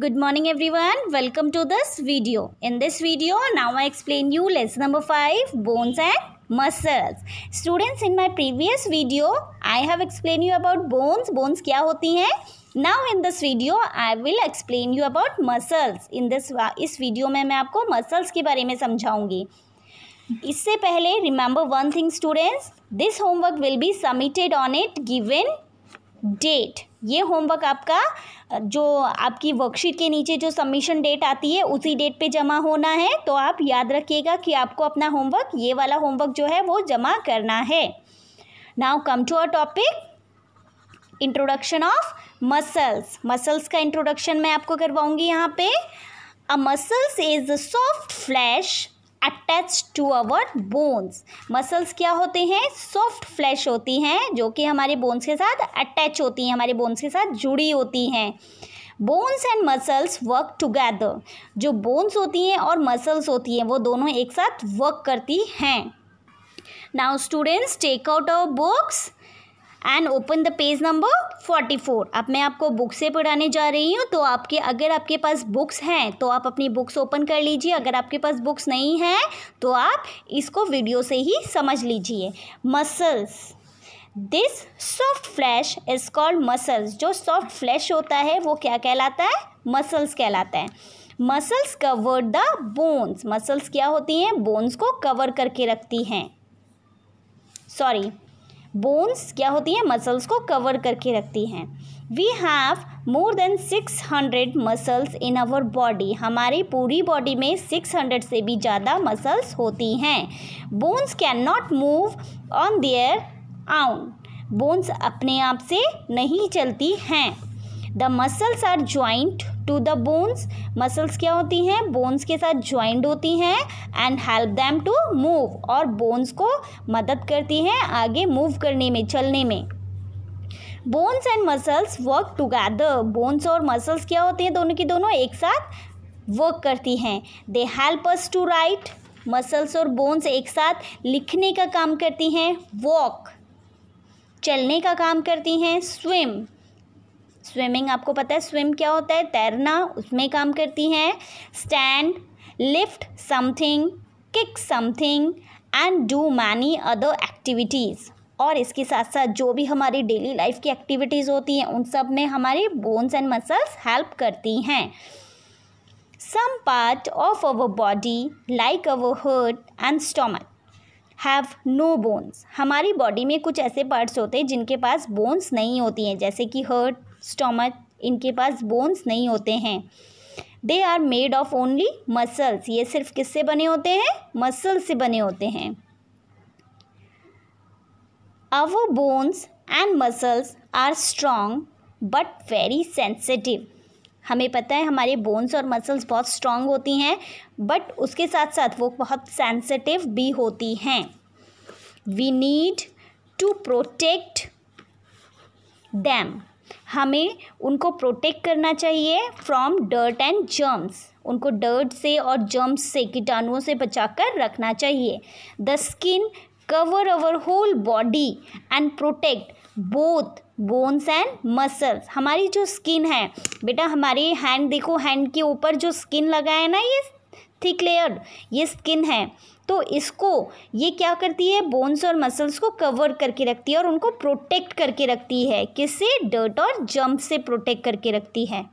Good morning everyone. Welcome to this video. In this video, now I explain you lesson number 5, bones and muscles. Students, in my previous video, I have explained you about bones. Bones क्या होती हैं? Now in this video, I will explain you about muscles. In this इस video में मैं आपको muscles के बारे में समझाऊंगी इससे पहले remember one thing students this homework will be submitted on it given date ये होमवर्क आपका जो आपकी वर्कशीट के नीचे जो सबमिशन डेट आती है उसी डेट पे जमा होना है तो आप याद रखिएगा कि आपको अपना होमवर्क ये वाला होमवर्क जो है वो जमा करना है now come to our topic introduction of muscles muscles का इंट्रोडक्शन मैं आपको करवाऊंगी यहाँ पे a muscles is a soft flesh attached to our bones muscles क्या होते हैं सॉफ्ट फ्लैश होती हैं जो कि हमारे बोन्स के साथ अटैच होती हैं हमारे बोन्स के साथ जुड़ी होती हैं bones and muscles work together जो बोन्स होती हैं और मसल्स होती हैं वो दोनों एक साथ वर्क करती हैं now students take out our books and open the page number forty four अब मैं आपको बुक से पढ़ाने जा रही हूँ तो आपके अगर आपके पास बुक्स हैं तो आप अपनी बुक्स ओपन कर लीजिए अगर आपके पास बुक्स नहीं हैं तो आप इसको वीडियो से ही समझ लीजिए muscles this soft flesh is called muscles जो सॉफ्ट फ्लैश होता है वो क्या कहलाता है मसल्स कहलाता है muscles cover the bones muscles क्या होती हैं बोन्स को कवर करके रखती हैं सॉरी बोन्स क्या होती हैं मसल्स को कवर करके रखती हैं we have more than six hundred muscles in our body हमारी पूरी बॉडी में सिक्स हंड्रेड से भी ज़्यादा मसल्स होती हैं bones can not move on their own bones अपने आप से नहीं चलती हैं the muscles are joint to the bones muscles क्या होती हैं बोन्स के साथ ज्वाइंट होती हैं and help them to move और बोन्स को मदद करती हैं आगे मूव करने में चलने में bones and muscles work together bones और मसल्स क्या होते हैं दोनों की दोनों एक साथ वर्क करती हैं they help us to write muscles और बोन्स एक साथ लिखने का काम करती हैं वॉक चलने का काम करती हैं स्विम स्विमिंग आपको पता है स्विम क्या होता है तैरना उसमें काम करती हैं stand lift something kick something and do many other activities और इसके साथ साथ जो भी हमारी डेली लाइफ की एक्टिविटीज़ होती हैं उन सब में हमारी बोन्स एंड मसल्स हेल्प करती हैं some part of our body like our heart and stomach have no bones हमारी बॉडी में कुछ ऐसे पार्ट्स होते हैं जिनके पास बोन्स नहीं होती हैं जैसे कि हर्ट स्टोमक इनके पास बोन्स नहीं होते हैं they are made of only muscles ये सिर्फ किससे बने होते हैं मसल से बने होते हैं our bones and muscles are strong but very sensitive हमें पता है हमारे बोन्स और मसल्स बहुत स्ट्रॉन्ग होती हैं बट उसके साथ साथ वो बहुत सेंसिटिव भी होती हैं we need to protect them हमें उनको प्रोटेक्ट करना चाहिए फ्रॉम डर्ट एंड जर्म्स उनको डर्ट से और जर्म्स से कीटाणुओं से बचाकर रखना चाहिए the skin cover our whole body and protect both bones and muscles हमारी जो स्किन है बेटा हमारी हैंड देखो हैंड के ऊपर जो स्किन लगा है ना ये थिक लेयर ये स्किन है तो इसको ये क्या करती है बोन्स और मसल्स को कवर करके रखती है और उनको प्रोटेक्ट करके रखती है किससे डर्ट और जम्प से प्रोटेक्ट करके रखती है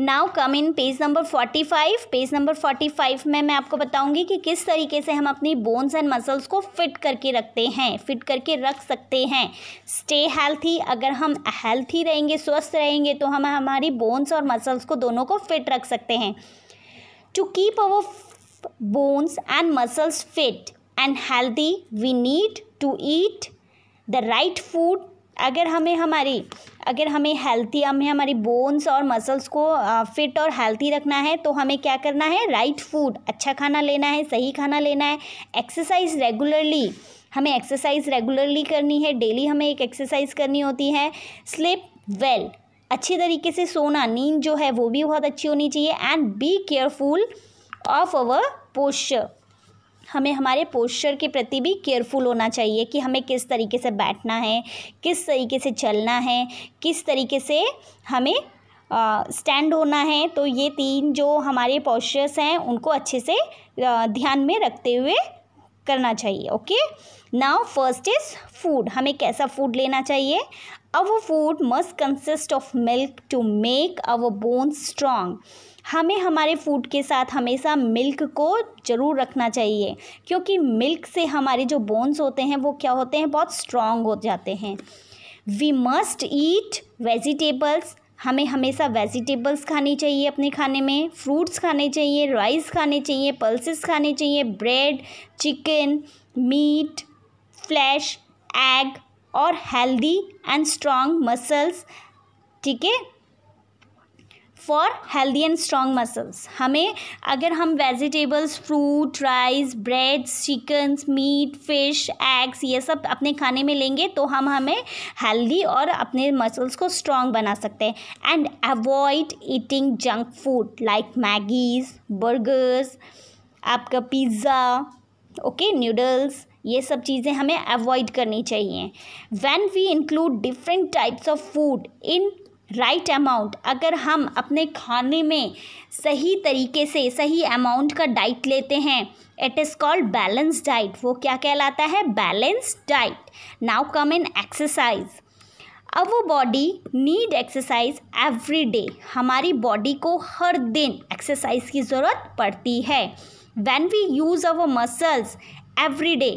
now come in page number forty five page number forty five में मैं आपको बताऊंगी कि किस तरीके से हम अपनी बोन्स एंड मसल्स को फिट करके रखते हैं फिट करके रख सकते हैं स्टे हेल्थी अगर हम हेल्थी रहेंगे स्वस्थ रहेंगे तो हम हमारी बोन्स और मसल्स को दोनों को फिट रख सकते हैं To keep our bones and muscles fit and healthy, we need to eat the right food. अगर हमें हमारी अगर हमें हेल्थी हमें हमारी बोन्स और मसल्स को फिट और हेल्थी रखना है तो हमें क्या करना है राइट फूड अच्छा खाना लेना है सही खाना लेना है एक्सरसाइज रेगुलरली हमें एक्सरसाइज रेगुलरली करनी है डेली हमें एक एक्सरसाइज करनी होती है स्लिप वेल well. अच्छे तरीके से सोना नींद जो है वो भी बहुत अच्छी होनी चाहिए and be careful of our posture हमें हमारे पोस्चर के प्रति भी केयरफुल होना चाहिए कि हमें किस तरीके से बैठना है किस तरीके से चलना है किस तरीके से हमें स्टैंड uh, होना है तो ये तीन जो हमारे पोस्चर्स हैं उनको अच्छे से ध्यान में रखते हुए करना चाहिए okay now first is food हमें कैसा फूड लेना चाहिए our food must consist of milk to make our bones strong हमें हमारे फूड के साथ हमेशा मिल्क को ज़रूर रखना चाहिए क्योंकि मिल्क से हमारे जो बोन्स होते हैं वो क्या होते हैं बहुत स्ट्रॉन्ग हो जाते हैं वी मस्ट ईट वेजिटेबल्स हमें हमेशा वेजिटेबल्स खानी चाहिए अपने खाने में फ्रूट्स खाने चाहिए राइस खाने चाहिए पल्सेस खाने चाहिए bread chicken meat flesh egg और हेल्दी एंड स्ट्रांग मसल्स ठीक है for healthy and strong muscles हमें अगर हम vegetables fruit rice breads chickens meat fish eggs ये सब अपने खाने में लेंगे तो हम हमें हेल्दी और अपने मसल्स को स्ट्रांग बना सकते हैं and avoid eating junk food like Maggis burgers आपका पिज़्ज़ा ओके नूडल्स ये सब चीज़ें हमें अवॉइड करनी चाहिए when we include different types of food in right amount अगर हम अपने खाने में सही तरीके से सही अमाउंट का डाइट लेते हैं it is called balance diet वो क्या कहलाता है balance diet now come in exercise our body need exercise every day हमारी बॉडी को हर दिन एक्सरसाइज की ज़रूरत पड़ती है when we use our muscles every day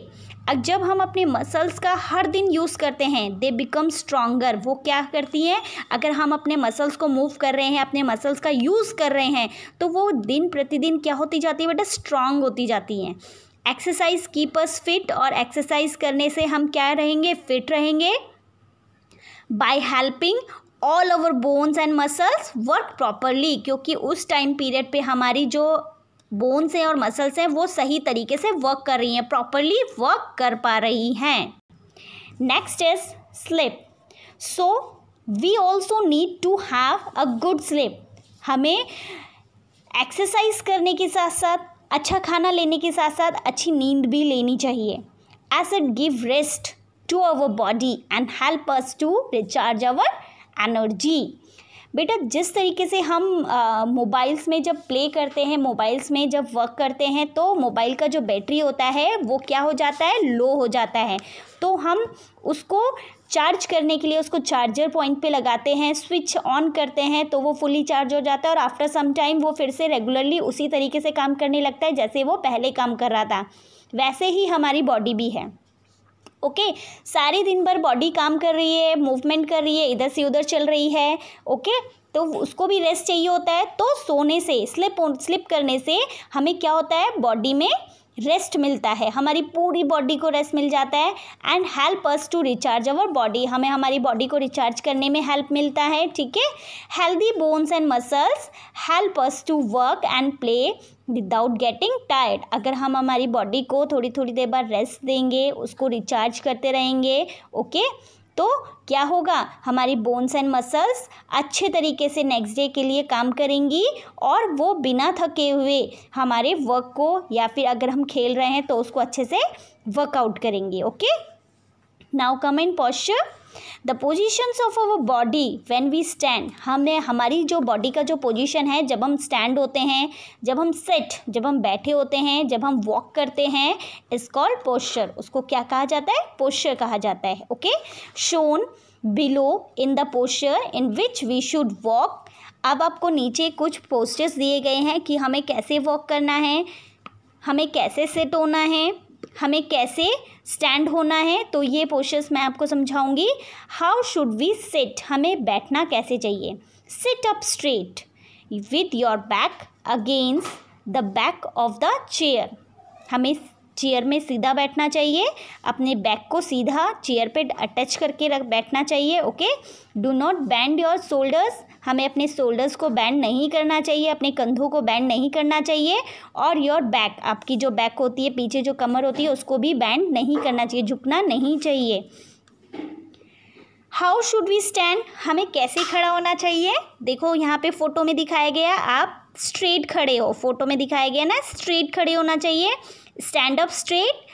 जब हम अपने मसल्स का हर दिन यूज़ करते हैं दे बिकम स्ट्रॉन्गर वो क्या करती हैं अगर हम अपने मसल्स को मूव कर रहे हैं अपने मसल्स का यूज़ कर रहे हैं तो वो दिन प्रतिदिन क्या होती जाती है बेटा स्ट्रांग होती जाती हैं एक्सरसाइज कीपर्स फिट और एक्सरसाइज करने से हम क्या रहेंगे फिट रहेंगे by helping all over bones and muscles work properly क्योंकि उस टाइम पीरियड पे हमारी जो बोन्स हैं और मसल्स हैं वो सही तरीके से वर्क कर रही हैं प्रॉपरली वर्क कर पा रही हैं next is sleep so we also need to have a good sleep हमें एक्सरसाइज करने के साथ साथ अच्छा खाना लेने के साथ साथ अच्छी नींद भी लेनी चाहिए as it give rest to our body and help us to recharge our energy बेटा जिस तरीके से हम मोबाइल्स में जब प्ले करते हैं मोबाइल्स में जब वर्क करते हैं तो मोबाइल का जो बैटरी होता है वो क्या हो जाता है लो हो जाता है तो हम उसको चार्ज करने के लिए उसको चार्जर पॉइंट पे लगाते हैं स्विच ऑन करते हैं तो वो फुली चार्ज हो जाता है और आफ्टर सम टाइम वो फिर से रेगुलरली उसी तरीके से काम करने लगता है जैसे वो पहले काम कर रहा था वैसे ही हमारी बॉडी भी है ओके सारे दिन भर बॉडी काम कर रही है मूवमेंट कर रही है इधर से उधर चल रही है ओके तो उसको भी रेस्ट चाहिए होता है तो सोने से स्लिप स्लिप करने से हमें क्या होता है बॉडी में रेस्ट मिलता है हमारी पूरी बॉडी को रेस्ट मिल जाता है and help us to recharge our body हमें हमारी बॉडी को रिचार्ज करने में हेल्प मिलता है ठीक है healthy bones and muscles help us to work and play without getting tired अगर हम हमारी बॉडी को थोड़ी थोड़ी देर बाद रेस्ट देंगे उसको रिचार्ज करते रहेंगे ओके okay? तो क्या होगा हमारी बोन्स एंड मसल्स अच्छे तरीके से नेक्स्ट डे के लिए काम करेंगी और वो बिना थके हुए हमारे वर्क को या फिर अगर हम खेल रहे हैं तो उसको अच्छे से वर्कआउट करेंगे okay now come in posture the positions of our body when we stand हमने हमारी जो बॉडी का जो पोजिशन है जब हम स्टैंड होते हैं जब हम सेट जब हम बैठे होते हैं जब हम वॉक करते हैं इस कॉल्ड पोस्चर उसको क्या कहा जाता है पोस्चर कहा जाता है okay shown below in the posture in which we should walk अब आपको नीचे कुछ पोस्टर्स दिए गए हैं कि हमें कैसे वॉक करना है हमें कैसे सेट होना है हमें कैसे स्टैंड होना है तो ये पोशर्स मैं आपको समझाऊंगी हाउ शुड वी सिट हमें बैठना कैसे चाहिए sit up straight with your back against the back of the chair हमें चेयर में सीधा बैठना चाहिए अपने बैक को सीधा चेयर पे अटैच करके रख बैठना चाहिए okay do not bend your shoulders हमें अपने शोल्डर्स को बैंड नहीं करना चाहिए अपने कंधों को बैंड नहीं करना चाहिए और योर बैक आपकी जो बैक होती है पीछे जो कमर होती है उसको भी बैंड नहीं करना चाहिए झुकना नहीं चाहिए हाउ शुड वी स्टैंड हमें कैसे खड़ा होना चाहिए देखो यहाँ पे फोटो में दिखाया गया आप स्ट्रेट खड़े हो फोटो में दिखाया गया ना स्ट्रेट खड़े होना चाहिए stand up straight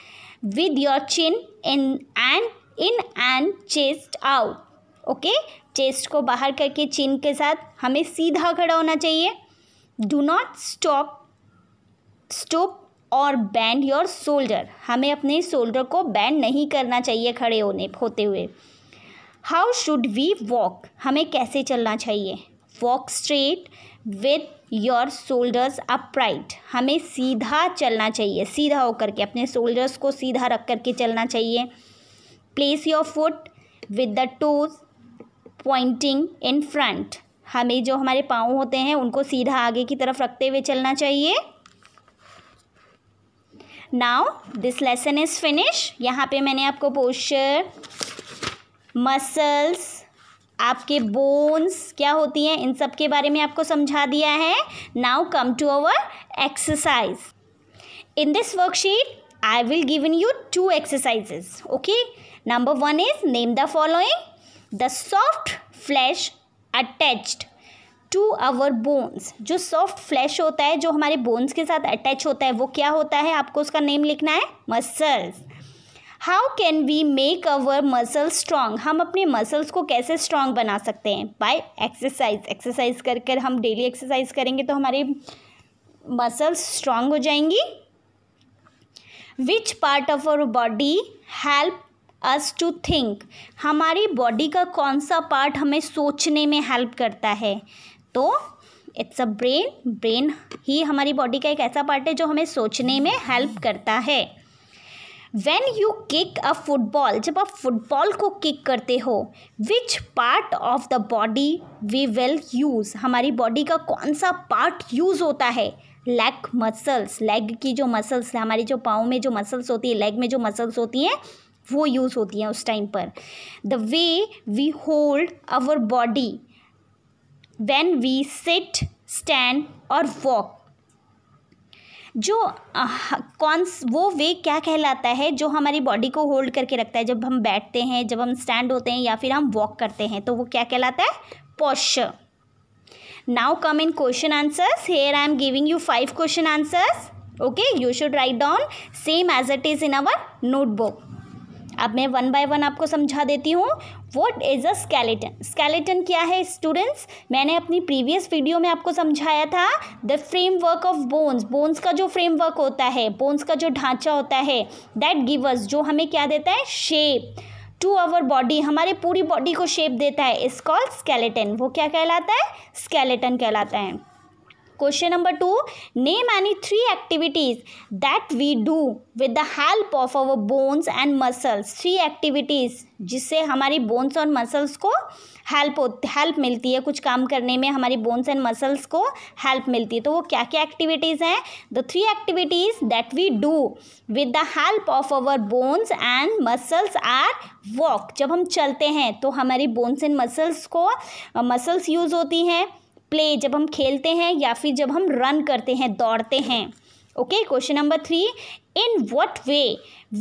with your chin in and in and chest out okay chest को बाहर करके चिन के साथ हमें सीधा खड़ा होना चाहिए डू नॉट स्टॉप स्टॉप और बैंड योर शोल्डर हमें अपने शोल्डर को बैंड नहीं करना चाहिए खड़े होने होते हुए हाउ शुड वी वॉक हमें कैसे चलना चाहिए walk straight with your shoulders upright हमें सीधा चलना चाहिए सीधा होकर के अपने शोल्डर्स को सीधा रख कर के चलना चाहिए place your foot with the toes pointing in front हमें जो हमारे पाँव होते हैं उनको सीधा आगे की तरफ रखते हुए चलना चाहिए now this lesson is finish यहाँ पे मैंने आपको पोस्चर मसल्स आपके बोन्स क्या होती हैं इन सब के बारे में आपको समझा दिया है now come to our exercise in this worksheet I will given you two exercises okay number one is name the following the soft flesh attached to our bones जो सॉफ्ट फ्लैश होता है जो हमारे बोन्स के साथ attach होता है वो क्या होता है आपको उसका नेम लिखना है muscles how can we make our muscle strong हम अपने मसल्स को कैसे स्ट्रांग बना सकते हैं बाय एक्सरसाइज एक्सरसाइज कर कर हम डेली एक्सरसाइज करेंगे तो हमारे मसल्स स्ट्रांग हो जाएंगी which part of our body help us to think हमारी बॉडी का कौन सा पार्ट हमें सोचने में हेल्प करता है तो इट्स अ ब्रेन ब्रेन ही हमारी बॉडी का एक ऐसा पार्ट है जो हमें सोचने में हेल्प करता है when you kick a football जब आप फुटबॉल को किक करते हो which part of the body we will use हमारी बॉडी का कौन सा पार्ट यूज़ होता है लेग मसल्स लेग की जो मसल्स है हमारे जो पाँव में जो मसल्स होती है लेग में जो मसल्स होती हैं वो यूज़ होती हैं उस टाइम पर the way we hold our body when we sit stand और वॉक जो कौन वो वे क्या कहलाता है जो हमारी बॉडी को होल्ड करके रखता है जब हम बैठते हैं जब हम स्टैंड होते हैं या फिर हम वॉक करते हैं तो वो क्या कहलाता है posture now come in question answers here I am giving you five question answers okay you should write down same as it is in our notebook अब मैं वन बाय वन आपको समझा देती हूँ what is a skeleton skeleton क्या है students मैंने अपनी प्रीवियस वीडियो में आपको समझाया था the framework of bones bones का जो फ्रेमवर्क होता है बोन्स का जो ढांचा होता है दैट गिवस जो हमें क्या देता है शेप टू आवर बॉडी हमारे पूरी बॉडी को शेप देता है इस कॉल्ड स्केलेटन वो क्या कहलाता है स्केलेटन कहलाता है question number two name any three activities that we do with the help of our bones and muscles three activities जिससे हमारी बोन्स और मसल्स को हेल्प होती हेल्प मिलती है कुछ काम करने में हमारी बोन्स एंड मसल्स को हेल्प मिलती है तो वो क्या क्या एक्टिविटीज़ हैं the three activities that we do with the help of our bones and muscles are walk जब हम चलते हैं तो हमारी बोन्स एंड मसल्स को मसल्स यूज़ होती हैं प्ले जब हम खेलते हैं या फिर जब हम रन करते हैं दौड़ते हैं okay question number three in what way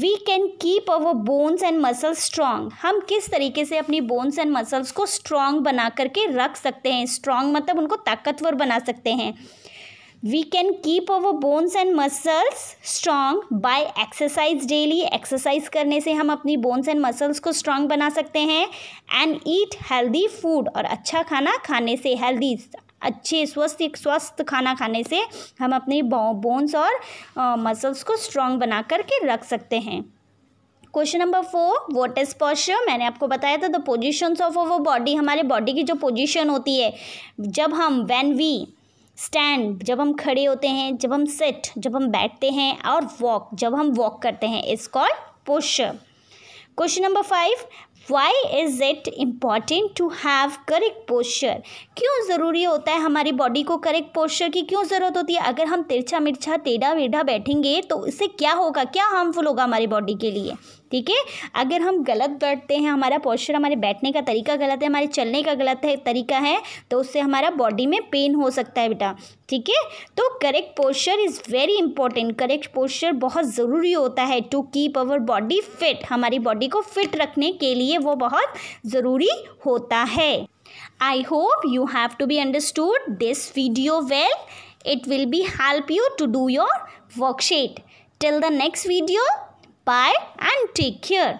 we can keep our bones and muscles strong हम किस तरीके से अपनी बोन्स एंड मसल्स को स्ट्रांग बना करके रख सकते हैं स्ट्रांग मतलब उनको ताकतवर बना सकते हैं we can keep our bones and muscles strong by exercise daily exercise करने से हम अपनी बोन्स एंड मसल्स को स्ट्रांग बना सकते हैं एंड ईट हेल्दी फूड और अच्छा खाना खाने से हेल्दी अच्छे स्वस्थ स्वस्थ खाना खाने से हम अपनी बोन्स और मसल्स को स्ट्रांग बना करके रख सकते हैं question number four what is posture मैंने आपको बताया था the positions of our body हमारे बॉडी की जो पोजिशन होती है जब हम वैन वी स्टैंड जब हम खड़े होते हैं जब हम सेट जब हम बैठते हैं और वॉक जब हम वॉक करते हैं is called posture question number five why is it important to have correct posture क्यों ज़रूरी होता है हमारी बॉडी को करेक्ट पोस्चर की क्यों ज़रूरत होती है अगर हम तिरछा मिर्छा टेढ़ा वेढ़ा बैठेंगे तो इससे क्या होगा क्या हार्मफुल होगा हमारी बॉडी के लिए ठीक है अगर हम गलत बैठते हैं हमारा पोस्चर हमारे बैठने का तरीका गलत है हमारे चलने का गलत है तरीका है तो उससे हमारा बॉडी में पेन हो सकता है बेटा ठीक है तो correct posture is very important correct posture बहुत ज़रूरी होता है to keep our body fit हमारी बॉडी को फिट रखने के लिए वो बहुत ज़रूरी होता है I hope you have to be understood this video well it will be help you to do your worksheet till the next video Bye and take care.